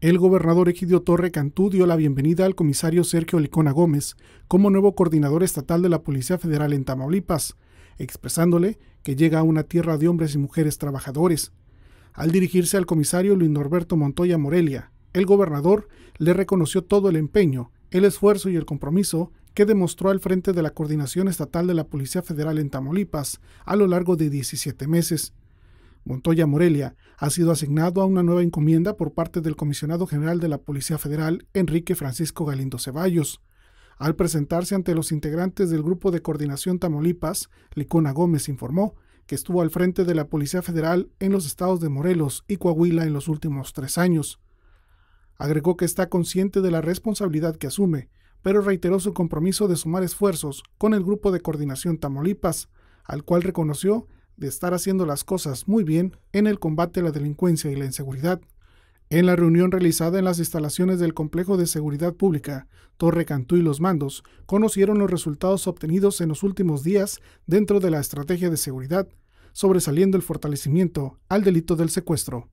El gobernador Egidio Torre Cantú dio la bienvenida al comisario Sergio Licona Gómez como nuevo coordinador estatal de la Policía Federal en Tamaulipas, expresándole que llega a una tierra de hombres y mujeres trabajadores. Al dirigirse al comisario Luis Norberto Montoya Morelia, el gobernador le reconoció todo el empeño, el esfuerzo y el compromiso que demostró al frente de la Coordinación Estatal de la Policía Federal en Tamaulipas a lo largo de 17 meses. Montoya Morelia ha sido asignado a una nueva encomienda por parte del comisionado general de la Policía Federal, Enrique Francisco Galindo Ceballos. Al presentarse ante los integrantes del Grupo de Coordinación Tamaulipas, Licona Gómez informó que estuvo al frente de la Policía Federal en los estados de Morelos y Coahuila en los últimos tres años. Agregó que está consciente de la responsabilidad que asume, pero reiteró su compromiso de sumar esfuerzos con el Grupo de Coordinación Tamaulipas, al cual reconoció de estar haciendo las cosas muy bien en el combate a la delincuencia y la inseguridad. En la reunión realizada en las instalaciones del Complejo de Seguridad Pública, Torre Cantú y los mandos conocieron los resultados obtenidos en los últimos días dentro de la estrategia de seguridad, sobresaliendo el fortalecimiento al delito del secuestro.